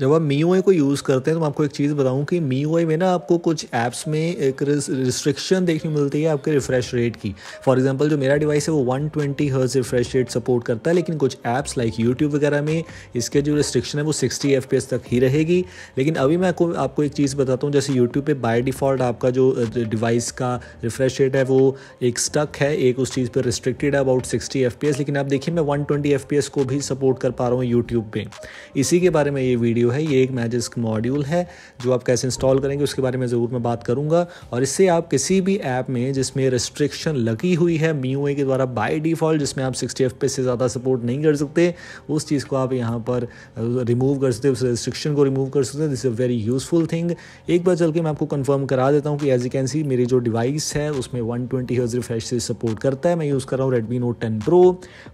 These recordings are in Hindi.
जब आप मी को यूज़ करते हैं तो मैं आपको एक चीज़ बताऊं कि मी में ना आपको कुछ ऐप्स में एक रिस्ट्रिक्शन देखने मिलती है आपके रिफ्रेश रेट की फॉर एग्जांपल जो मेरा डिवाइस है वो 120 ट्वेंटी रिफ्रेश रेट सपोर्ट करता है लेकिन कुछ ऐप्स लाइक यूट्यूब वगैरह में इसके जो रिस्ट्रिक्शन है वो सिक्सटी एफ तक ही रहेगी लेकिन अभी मैं आपको आपको एक चीज़ बताता हूँ जैसे यूट्यूब पर बाई डिफ़ॉल्ट आपका जो डिवाइस का रिफ्रेश रेट है वो एक स्टक है एक उस चीज़ पर रिस्ट्रिक्टेड है अबाउट सिक्सटी एफ लेकिन आप देखिए मैं वन ट्वेंटी को भी सपोर्ट कर पा रहा हूँ यूट्यूब पर इसी के बारे में ये वीडियो है ये एक मैजिस्क मॉड्यूल है जो आप कैसे इंस्टॉल करेंगे उसके बारे में ज़रूर मैं बात करूँगा और इससे आप किसी भी ऐप में जिसमें रिस्ट्रिक्शन लगी हुई है मी के द्वारा बाई डिफ़ॉल्ट जिसमें आप सिक्सटी एफ से ज़्यादा सपोर्ट नहीं कर सकते उस चीज़ को आप यहाँ पर रिमूव कर सकते उस रिस्ट्रिक्शन को रिमूव कर सकते हैं this is very useful thing एक बार चल के मैं आपको कंफर्म करा देता हूँ कि एज यू कैन सी मेरी जो डिवाइस है उसमें वन ट्वेंटी हज़ रिफ्रेश से सपोर्ट करता है मैं यूज़ कर रहा हूँ Redmi Note ten Pro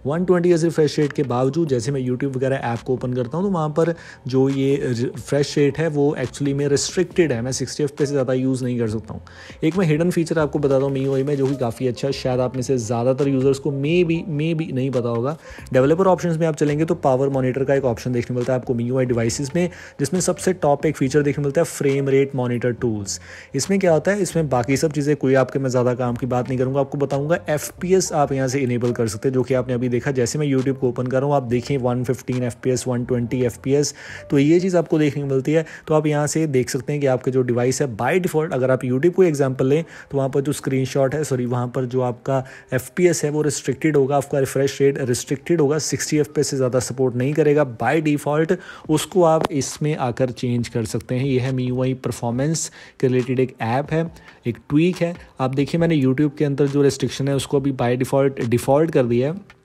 one twenty हज़ रिफ्रेश रेट के बावजूद जैसे मैं यूट्यूब वगैरह ऐप को ओपन करता हूँ तो वहाँ पर जो ये ये फ्रेश रेट है वो एक्चुअली में रिस्ट्रिक्टेड है मैं सिक्सटी एफ से ज़्यादा यूज़ नहीं कर सकता हूँ एक मैं हिडन फीचर आपको बताता हूँ मी ओ में जो कि काफ़ी अच्छा शायद आप में से ज़्यादातर यूज़र्स को मे भी मे भी नहीं पता होगा डेवलपर ऑप्शन में आप चलेंगे तो पावर मॉनिटर का एक ऑप्शन देखने मिलता है आपको मी ओ डिवाइसेस में जिसमें सबसे टॉप एक फीचर देखने मिलता है फ्रेम रेट मॉनिटर टूल्स इसमें क्या होता है इसमें बाकी सब चीज़ें कोई आपके मैं ज़्यादा काम की बात नहीं करूँगा आपको बताऊँगा एफ आप यहाँ से इनेबल कर सकते हैं जो कि आपने अभी देखा जैसे मैं यूट्यूब को ओपन कर रहा हूँ आप देखें one fifteen F P S one twenty F P S तो ये चीज़ आपको देखने को मिलती है तो आप यहाँ से देख सकते हैं कि आपका जो डिवाइस है बाई डिफ़ॉल्ट अगर आप यूट्यूब को एग्जाम्पल लें तो वहाँ पर जो स्क्रीन है सॉरी वहाँ पर जो आपका एफ है वो रिस्ट्रिक्टेड होगा आपका रिफ्रेश रेट रिस्ट्रिक्टेड होगा सिक्सटी एफ से ज़्यादा सपोर्ट नहीं करेगा बाई डिफ़ॉल्ट उसको आप इसमें आकर चेंज कर सकते हैं यह है मी वाई परफॉर्मेंस के रिलेटेड एक ऐप है एक ट्वीक है आप देखिए मैंने यूट्यूब के अंदर जो रिस्ट्रिक्शन है उसको अभी बाय डिफ़ॉल्ट डिफ़ॉल्ट कर दिया है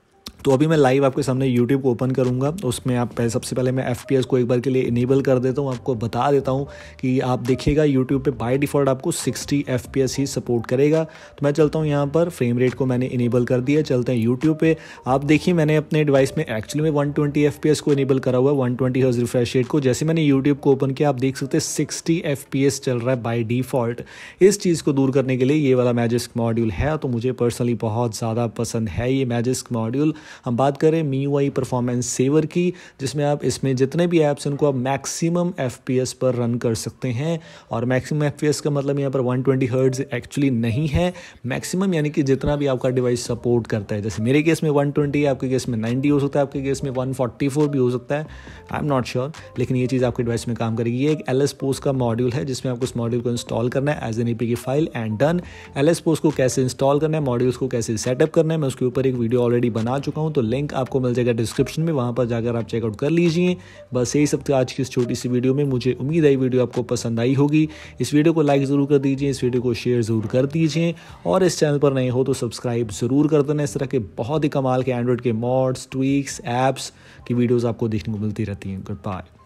तो अभी मैं लाइव आपके सामने यूट्यूब को ओपन करूँगा उसमें आप सबसे पहले मैं एफ को एक बार के लिए इनेबल कर देता हूँ आपको बता देता हूँ कि आप देखिएगा यूट्यूब पर बाई डिफ़ॉल्ट आपको सिक्सटी एफ ही सपोर्ट करेगा तो मैं चलता हूँ यहाँ पर फ्रेम रेट को मैंने इनेबल कर दिया चलते हैं यूट्यूब पर आप देखिए मैंने अपने डिवाइस में एक्चुअली में वन ट्वेंटी को इनेबल करा हुआ है वन ट्वेंटी रिफ्रेश रेट को जैसे मैंने यूट्यूब को ओपन किया आप देख सकते हैं सिक्सटी एफ चल रहा है बाई डिफ़ॉल्ट इस चीज़ को दूर करने के लिए ये वाला मैजिस्क मॉड्यूल है तो मुझे पर्सनली बहुत ज़्यादा पसंद है ये मैजिस्क मॉड्यूल हम बात करें Mi U I performance saver की जिसमें आप इसमें जितने भी ऐप्स उनको आप मैक्सिमम एफ पी एस पर रन कर सकते हैं और मैक्सिमम एफ पी एस का मतलब यहाँ पर वन ट्वेंटी हर्ट्स एक्चुअली नहीं है मैक्सिमम यानी कि जितना भी आपका डिवाइस सपोर्ट करता है जैसे मेरे केस में वन ट्वेंटी आपके केस में नाइन्टी हो सकता है आपके केस में वन फोर्टी फोर भी हो सकता है आई एम नॉट श्योर लेकिन ये चीज़ आपके डिवाइस में काम करेगी ये एक एल एस पोस्ट का मॉड्यूल है जिसमें आपको इस मॉड्यूल को इंस्टॉल करना है एज एन ई पी की file and done L S posed को कैसे इंस्टॉल करना है मॉड्यूल्स को कैसे सेटअप करना है मैं उसके ऊपर एक वीडियो ऑलरेडी बना चुका हूँ हूँ तो लिंक आपको मिल जाएगा डिस्क्रिप्शन में वहाँ पर जाकर आप चेकआउट कर लीजिए बस यही सब आज की इस छोटी सी वीडियो में मुझे उम्मीद है वीडियो आपको पसंद आई होगी इस वीडियो को लाइक ज़रूर कर दीजिए इस वीडियो को शेयर ज़रूर कर दीजिए और इस चैनल पर नए हो तो सब्सक्राइब ज़रूर कर देना इस तरह के बहुत ही कमाल के एंड्रॉयड के मॉड्स ट्वीक्स एप्स की वीडियोज़ आपको देखने को मिलती रहती हैं गुड बाय